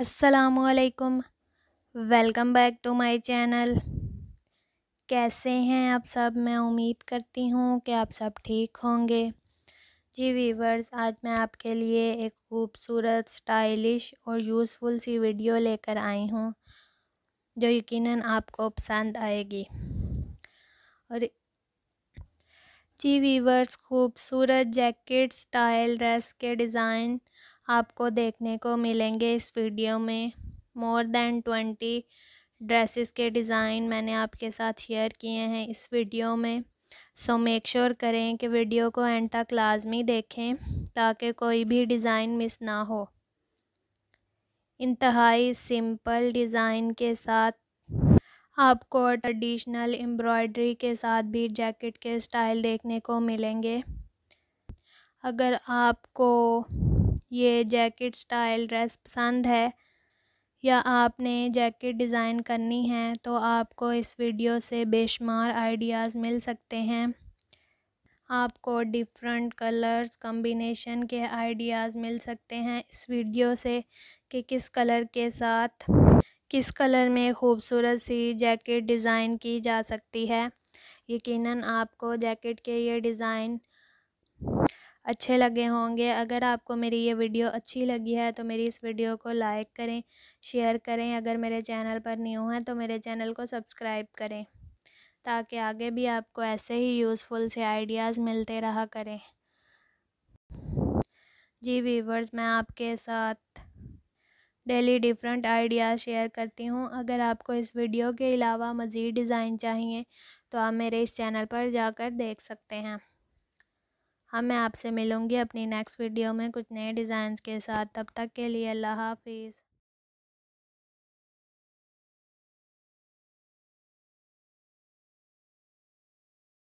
असलकम welcome back to my channel कैसे हैं आप सब मैं उम्मीद करती हूँ कि आप सब ठीक होंगे जी वीवर्स आज मैं आपके लिए एक खूबसूरत स्टाइलिश और यूज़फुल सी वीडियो लेकर आई हूँ जो यकीनन आपको पसंद आएगी और जी वीवर्स खूबसूरत जैकेट स्टाइल ड्रेस के डिज़ाइन आपको देखने को मिलेंगे इस वीडियो में मोर देन ट्वेंटी ड्रेसेस के डिज़ाइन मैंने आपके साथ शेयर किए हैं इस वीडियो में सो मेक श्योर करें कि वीडियो को एंड तक लाजमी देखें ताकि कोई भी डिज़ाइन मिस ना हो इंतहाई सिंपल डिज़ाइन के साथ आपको ट्रेडिशनल एम्ब्रॉयडरी के साथ भी जैकेट के स्टाइल देखने को मिलेंगे अगर आपको ये जैकेट स्टाइल ड्रेस पसंद है या आपने जैकेट डिज़ाइन करनी है तो आपको इस वीडियो से बेशुमार आइडियाज़ मिल सकते हैं आपको डिफरेंट कलर्स कम्बिनेशन के आइडियाज़ मिल सकते हैं इस वीडियो से कि किस कलर के साथ किस कलर में खूबसूरत सी जैकेट डिज़ाइन की जा सकती है यकीनन आपको जैकेट के ये डिज़ाइन अच्छे लगे होंगे अगर आपको मेरी ये वीडियो अच्छी लगी है तो मेरी इस वीडियो को लाइक करें शेयर करें अगर मेरे चैनल पर न्यू हैं तो मेरे चैनल को सब्सक्राइब करें ताकि आगे भी आपको ऐसे ही यूज़फुल से आइडियाज़ मिलते रहा करें जी वीवर्स मैं आपके साथ डेली डिफरेंट आइडियाज़ शेयर करती हूँ अगर आपको इस वीडियो के अलावा मज़ीद डिज़ाइन चाहिए तो आप मेरे इस चैनल पर जाकर देख सकते हैं अब मैं आपसे मिलूँगी अपनी नेक्स्ट वीडियो में कुछ नए डिज़ाइन के साथ तब तक के लिए अल्लाह हाफिज़